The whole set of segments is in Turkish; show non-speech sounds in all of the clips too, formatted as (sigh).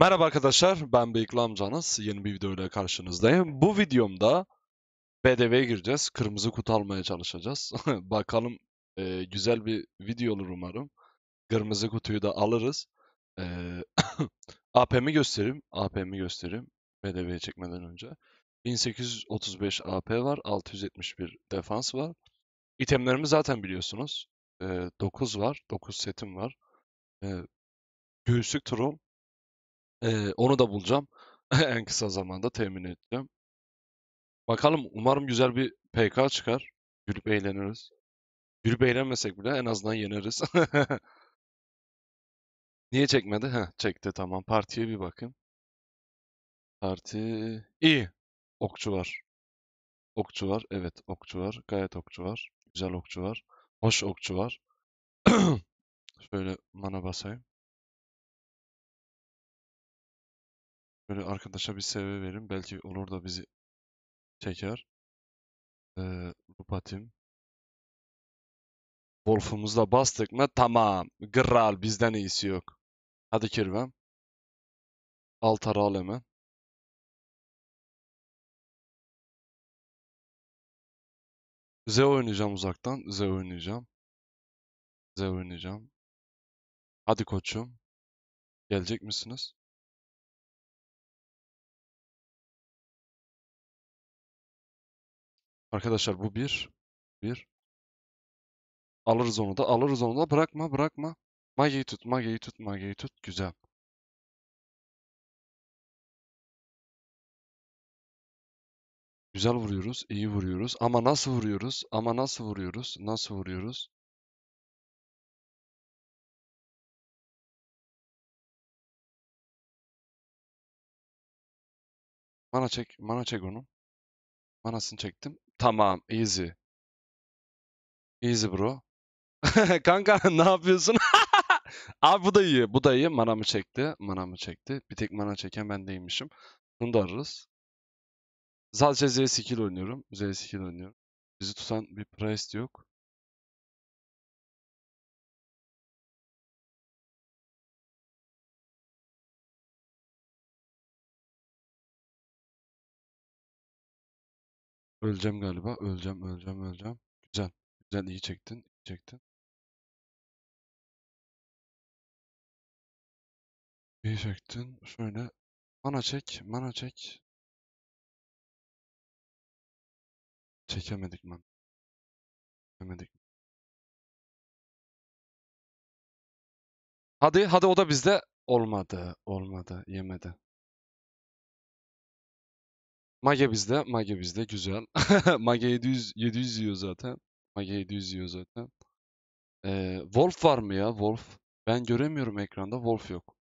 Merhaba arkadaşlar, ben Beyikli amcanız. Yeni bir video ile karşınızdayım. Bu videomda BDV'ye gireceğiz. Kırmızı kutu almaya çalışacağız. (laughs) Bakalım e, güzel bir video olur umarım. Kırmızı kutuyu da alırız. E, (coughs) AP'mi göstereyim. AP'mi göstereyim. BDV'ye çekmeden önce. 1835 AP var. 671 defans var. İtemlerimi zaten biliyorsunuz. E, 9 var. 9 setim var. E, göğüslük troll. Eee, onu da bulacağım. (laughs) En kısa zamanda temin edeceğim. Bakalım umarım güzel bir PK çıkar. Gülüp eğleniriz. Gülüp eğlenmesek bile en azından yeneriz. (laughs) Niye çekmedi? Heh, çekti tamam. Partiye bir bakayım. Parti... iyi. Okçu var. Okçu var. Evet okçu var. Gayet okçu var. Güzel okçu var. Hoş okçu var. (clears throat) Şöyle mana basayım. Böyle arkadaşa bir CV verin. Belki olur da bizi çeker. Ee, Rupatim. Wolf'umuzla bastık mı? Tamam. Gral bizden iyisi yok. Hadi kirvem. Altara al hemen. Z oynayacağım uzaktan. Z oynayacağım. Z oynayacağım. Hadi koçum. Gelecek misiniz? Arkadaşlar bu bir. Bir. Alırız onu da. Alırız onu da. Bırakma bırakma. Magi'yi tut. Magi'yi tut. Magi'yi tut. Güzel. Güzel vuruyoruz, iyi vuruyoruz. Ama nasıl vuruyoruz? Ama nasıl vuruyoruz? Nasıl vuruyoruz? Mana çek, mana çek onu. Manasını çektim. Tamam, easy. Easy bro. (laughs) Kanka (laughs) ne yapıyorsun? (laughs) Abi bu da iyi. Bu da iyi. Mana mı çekti. Mana mı çekti. Bir tek mana çeken ben değilmişim. Bunu da ararız. Sadece Z skill oynuyorum. Z skill oynuyorum. Bizi tutan bir price yok. Öleceğim galiba. Öleceğim, öleceğim, öleceğim. Güzel. Güzel, iyi çektin, iyi çektin. İyi çektin. Şöyle mana çek, mana çek. Çekemedik man. Çekemedik. Hadi, hadi o da bizde. Olmadı, olmadı, yemedi. Mage bizde. Mage bizde. Güzel. (laughs) Mage 700, 700 yiyor zaten. Mage 700 yiyor zaten. Ee, Wolf var mı ya? Wolf. Ben göremiyorum ekranda. Wolf yok.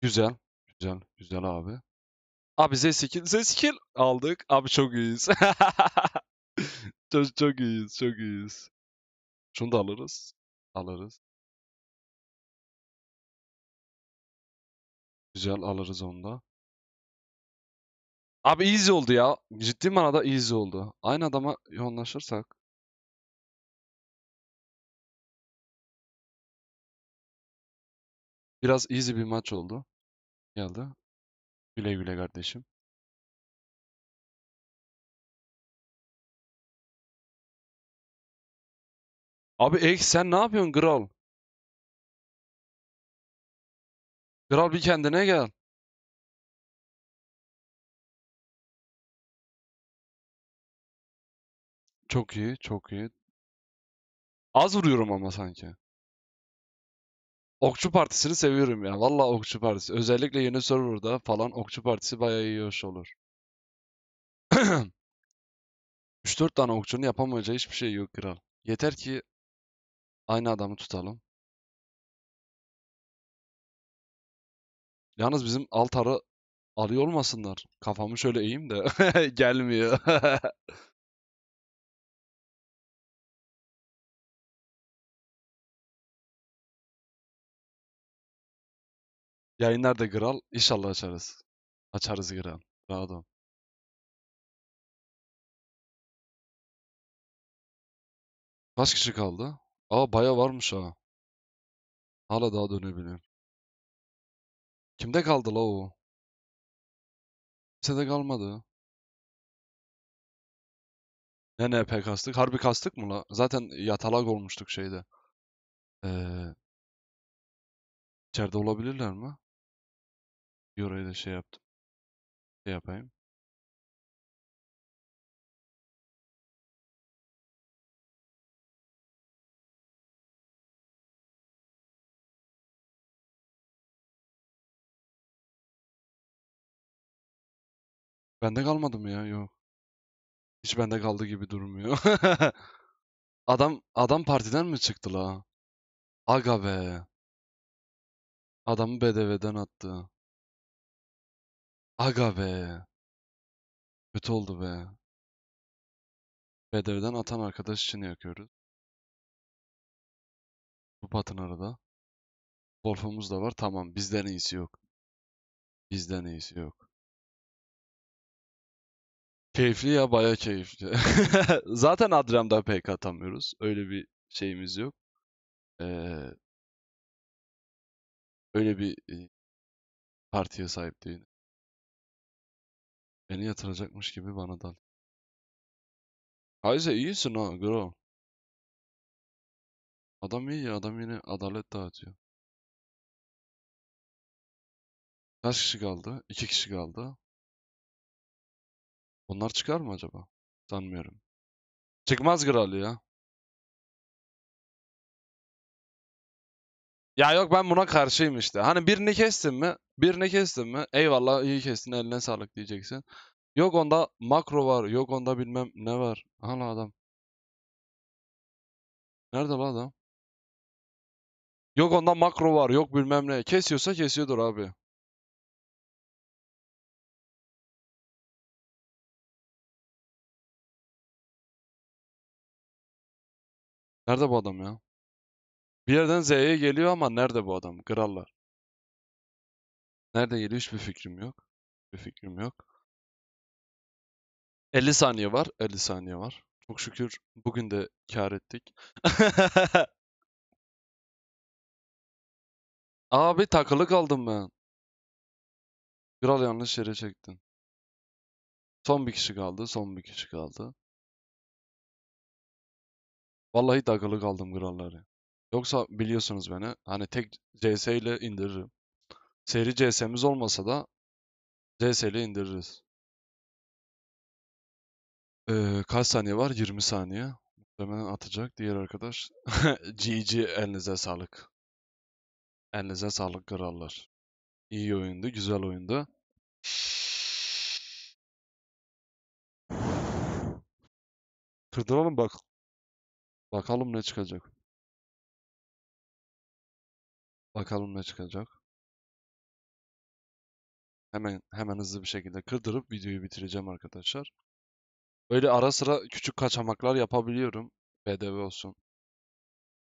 Güzel. Güzel. Güzel abi. Abi Z-Skill. Z-Skill aldık. Abi çok iyiyiz. (laughs) çok, çok iyiyiz. Çok iyiyiz. Şunu da alırız. Alırız. Güzel alırız onda. da. Abi easy oldu ya. Ciddi manada easy oldu. Aynı adama yoğunlaşırsak. Biraz easy bir maç oldu. Geldi. Güle güle kardeşim. Abi ek sen ne yapıyorsun Gral? Kral bir kendine gel. Çok iyi, çok iyi. Az vuruyorum ama sanki. Okçu Partisi'ni seviyorum ya. Valla Okçu Partisi. Özellikle yeni serverda falan Okçu Partisi bayağı iyi hoş olur. 3-4 (clears throat) tane okçunun yapamayacağı hiçbir şey yok kral. Yeter ki aynı adamı tutalım. Yalnız bizim alt arı arıyor olmasınlar. Kafamı şöyle eğeyim de (laughs) gelmiyor. (laughs) Yayınlar da kral. İnşallah açarız. Açarız kral. Rahat ol. Kaç kişi kaldı? Aa baya varmış ha. Hala daha dönebilir. Kimde kaldı la o? de kalmadı. Ne ne pek kastık? Harbi kastık mı la? Zaten yatalak olmuştuk şeyde. Ee, içeride olabilirler mi? Yorayı da şey yaptım. Şey yapayım. Bende kalmadı mı ya? Yok. Hiç bende kaldı gibi durmuyor. (laughs) Adam adam partiden mi çıktı la? Aga be. Adamı BDV'den attı. Aga be. Kötü oldu be. BDV'den atan arkadaş için yakıyoruz. Bu patın arada. Wolf'umuz da var. Tamam bizden iyisi yok. Bizden iyisi yok. Keyifli ya baya keyifli. (laughs) Zaten Adrem'den pek atamıyoruz. Öyle bir şeyimiz yok. Ee, öyle bir e, partiye sahip değil. Beni yatıracakmış gibi bana dal. Hayze iyisin ha bro. Adam iyi ya adam yine adalet dağıtıyor. Kaç kişi kaldı? İki kişi kaldı. Onlar çıkar mı acaba? Sanmıyorum. Çıkmaz Graal ya. Ya yok ben buna karşıyım işte. Hani birini kestin mi? Birini kestin mi? Eyvallah iyi kestin eline sağlık diyeceksin. Yok onda makro var. Yok onda bilmem ne var. Hala adam. Nerede bu adam? Yok onda makro var. Yok bilmem ne. Kesiyorsa kesiyordur abi. Nerede bu adam ya? Bir yerden Z'ye geliyor ama nerede bu adam? Krallar. Nerede geliyor hiçbir fikrim yok. Bir fikrim yok. 50 saniye var. 50 saniye var. Çok şükür bugün de kar ettik. (laughs) Abi takılı kaldım ben. Kral yanlış yere çektin. Son bir kişi kaldı. Son bir kişi kaldı. Vallahi takılı kaldım kralları. Yoksa biliyorsunuz beni hani tek CS ile indiririm. Seri CS'miz olmasa da CS ile indiririz. Ee, kaç saniye var? 20 saniye. Muhtemelen atacak diğer arkadaş. GG (laughs) elinize sağlık. Elinize sağlık krallar. İyi oyundu, güzel oyundu. Kırdıralım bak. Bakalım ne çıkacak. Bakalım ne çıkacak. Hemen hemen hızlı bir şekilde kırdırıp videoyu bitireceğim arkadaşlar. Böyle ara sıra küçük kaçamaklar yapabiliyorum. BDV olsun.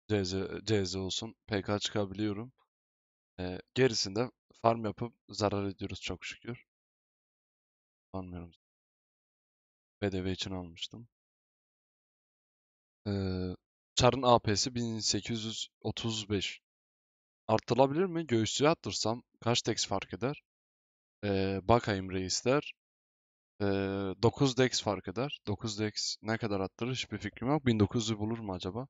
CZ, CZ olsun. PK çıkabiliyorum. Ee, gerisinde farm yapıp zarar ediyoruz çok şükür. Anlıyorum. BDV için almıştım. Ee, Çar'ın AP'si 1835. Artılabilir mi? Göğüsçüye attırsam kaç dex fark eder? Ee, bakayım reisler. Ee, 9 dex fark eder. 9 dex ne kadar arttırır? hiçbir fikrim yok. 1900'ü bulur mu acaba?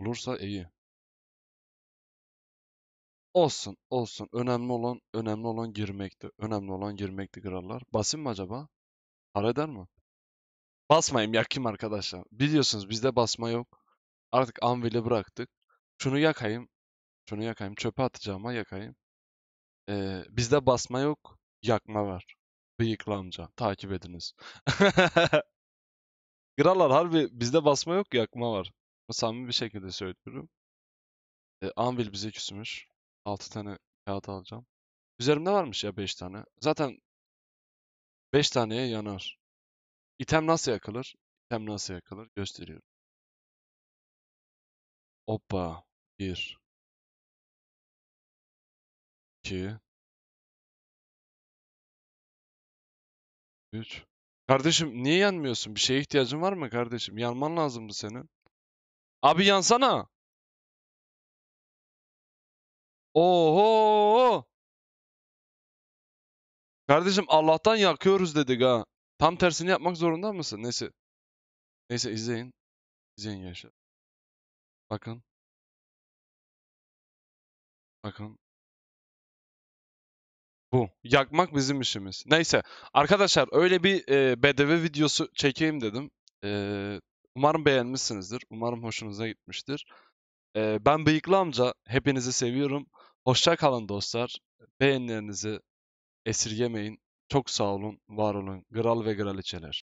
Bulursa iyi. Olsun, olsun. Önemli olan önemli olan girmekti. Önemli olan girmekti krallar. Basın mı acaba? Para mi? Basmayayım yakayım arkadaşlar. Biliyorsunuz bizde basma yok. Artık anvili bıraktık. Şunu yakayım. Şunu yakayım. Çöpe atacağıma yakayım. Ee, bizde basma yok. Yakma var. Bıyıklı amca. Takip ediniz. (laughs) Krallar harbi bizde basma yok yakma var. Samimi bir şekilde söylüyorum. E, Anvil bize küsmüş. 6 tane kağıt alacağım. Üzerimde varmış ya 5 tane. Zaten 5 taneye yanar. İtem nasıl yakılır? İtem nasıl yakılır? Gösteriyorum. Hoppa. 1 2 3 Kardeşim niye yanmıyorsun? Bir şeye ihtiyacın var mı kardeşim? Yanman lazım mı senin. Abi yansana. Oho. Kardeşim Allah'tan yakıyoruz dedik ha. Tam tersini yapmak zorunda mısın? Neyse. Neyse izleyin. İzleyin gençler. Bakın. Bakın. Bu. Yakmak bizim işimiz. Neyse. Arkadaşlar öyle bir e, BDV videosu çekeyim dedim. E, umarım beğenmişsinizdir. Umarım hoşunuza gitmiştir. E, ben Bıyıklı Amca. Hepinizi seviyorum. Hoşça kalın dostlar. Beğenilerinizi esirgemeyin. Çok sağ olun, var olun, kral ve kraliçeler.